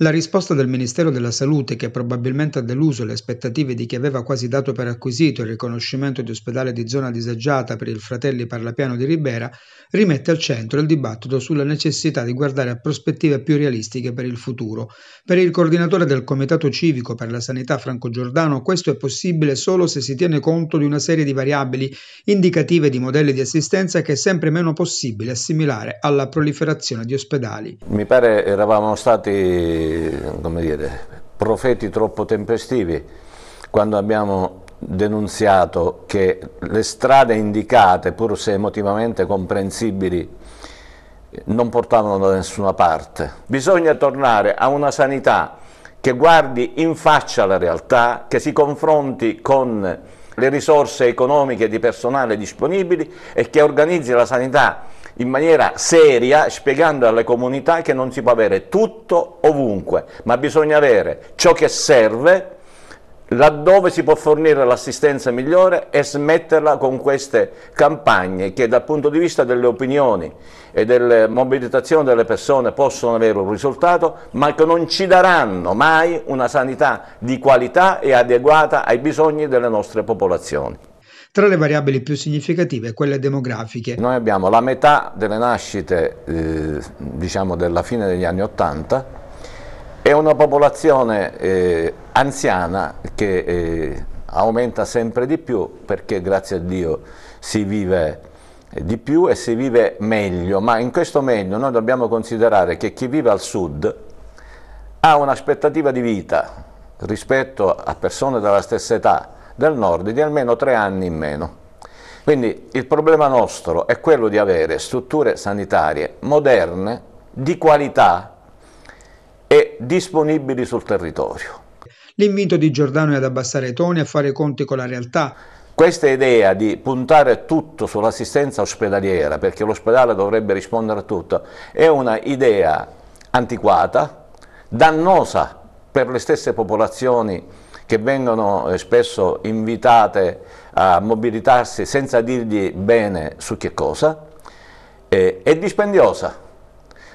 La risposta del Ministero della Salute, che probabilmente ha deluso le aspettative di chi aveva quasi dato per acquisito il riconoscimento di ospedale di zona disagiata per il Fratelli Parlapiano di Ribera, rimette al centro il dibattito sulla necessità di guardare a prospettive più realistiche per il futuro. Per il coordinatore del Comitato Civico per la Sanità Franco Giordano, questo è possibile solo se si tiene conto di una serie di variabili indicative di modelli di assistenza che è sempre meno possibile assimilare alla proliferazione di ospedali. Mi pare eravamo stati dire, profeti troppo tempestivi, quando abbiamo denunziato che le strade indicate, pur se emotivamente comprensibili, non portavano da nessuna parte. Bisogna tornare a una sanità che guardi in faccia la realtà, che si confronti con le risorse economiche e di personale disponibili e che organizzi la sanità in maniera seria, spiegando alle comunità che non si può avere tutto ovunque, ma bisogna avere ciò che serve laddove si può fornire l'assistenza migliore e smetterla con queste campagne che dal punto di vista delle opinioni e delle mobilitazioni delle persone possono avere un risultato ma che non ci daranno mai una sanità di qualità e adeguata ai bisogni delle nostre popolazioni. Tra le variabili più significative, quelle demografiche. Noi abbiamo la metà delle nascite eh, diciamo della fine degli anni Ottanta e una popolazione eh, anziana che eh, aumenta sempre di più perché grazie a Dio si vive eh, di più e si vive meglio, ma in questo meglio noi dobbiamo considerare che chi vive al sud ha un'aspettativa di vita rispetto a persone della stessa età del nord di almeno tre anni in meno. Quindi il problema nostro è quello di avere strutture sanitarie moderne, di qualità e disponibili sul territorio l'invito di Giordano è ad abbassare i toni e a fare i conti con la realtà. Questa idea di puntare tutto sull'assistenza ospedaliera, perché l'ospedale dovrebbe rispondere a tutto, è una idea antiquata, dannosa per le stesse popolazioni che vengono eh, spesso invitate a mobilitarsi senza dirgli bene su che cosa, è dispendiosa,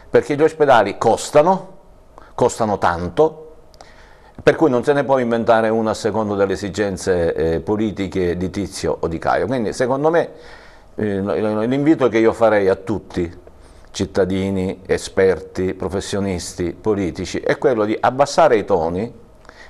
perché gli ospedali costano, costano tanto, per cui non se ne può inventare una a secondo delle esigenze eh, politiche di Tizio o di Caio. Quindi secondo me eh, l'invito che io farei a tutti, cittadini, esperti, professionisti, politici, è quello di abbassare i toni,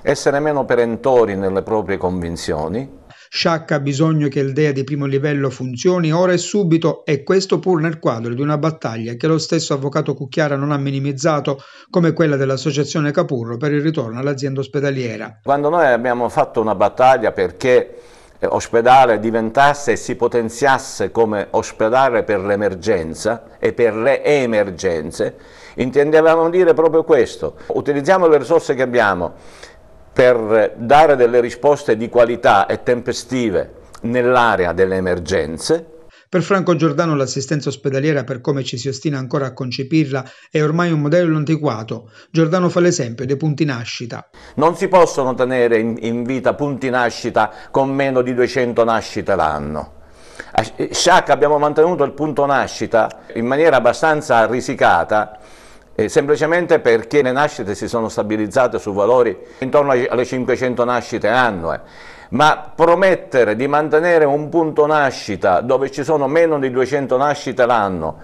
essere meno perentori nelle proprie convinzioni, Shaq ha bisogno che il Dea di primo livello funzioni ora e subito e questo pur nel quadro di una battaglia che lo stesso avvocato Cucchiara non ha minimizzato come quella dell'associazione Capurro per il ritorno all'azienda ospedaliera. Quando noi abbiamo fatto una battaglia perché eh, ospedale diventasse e si potenziasse come ospedale per l'emergenza e per le emergenze, intendevamo dire proprio questo, utilizziamo le risorse che abbiamo, per dare delle risposte di qualità e tempestive nell'area delle emergenze. Per Franco Giordano l'assistenza ospedaliera, per come ci si ostina ancora a concepirla, è ormai un modello antiquato. Giordano fa l'esempio dei punti nascita. Non si possono tenere in, vita punti nascita con meno di 200 nascite l'anno. Eh, a Sciacca abbiamo mantenuto il punto nascita in maniera abbastanza risicata eh, semplicemente perché le nascite si sono stabilizzate su valori intorno alle 500 nascite annue, ma promettere di mantenere un punto nascita dove ci sono meno di 200 nascite l'anno,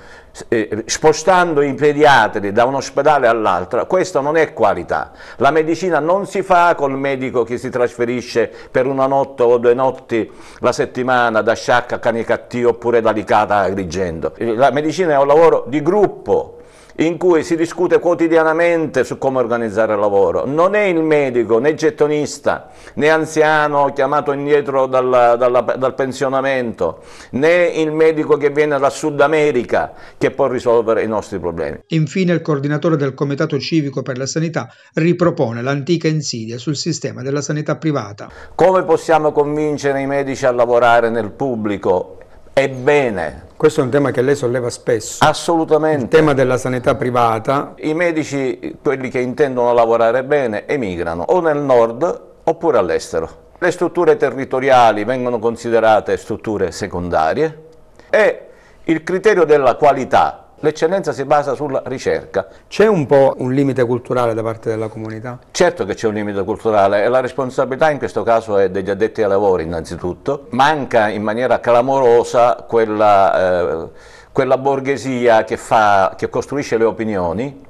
eh, spostando i pediatri da un ospedale all'altro, questo non è qualità. La medicina non si fa col medico che si trasferisce per una notte o due notti la settimana da Sciacca a Canicattì oppure da Licata a grigendo. La medicina è un lavoro di gruppo in cui si discute quotidianamente su come organizzare il lavoro. Non è il medico, né gettonista, né anziano chiamato indietro dalla, dalla, dal pensionamento, né il medico che viene da Sud America che può risolvere i nostri problemi. Infine il coordinatore del Comitato Civico per la Sanità ripropone l'antica insidia sul sistema della sanità privata. Come possiamo convincere i medici a lavorare nel pubblico? Ebbene, questo è un tema che lei solleva spesso. Assolutamente. Il tema della sanità privata. I medici, quelli che intendono lavorare bene, emigrano o nel nord oppure all'estero. Le strutture territoriali vengono considerate strutture secondarie e il criterio della qualità L'eccellenza si basa sulla ricerca. C'è un po' un limite culturale da parte della comunità? Certo che c'è un limite culturale e la responsabilità in questo caso è degli addetti ai lavori innanzitutto. Manca in maniera clamorosa quella, eh, quella borghesia che, fa, che costruisce le opinioni,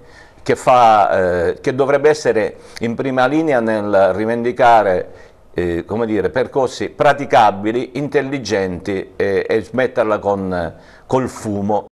che, fa, eh, che, dovrebbe essere in prima linea nel rivendicare eh, dire, percorsi praticabili, intelligenti eh, e, smetterla con, col fumo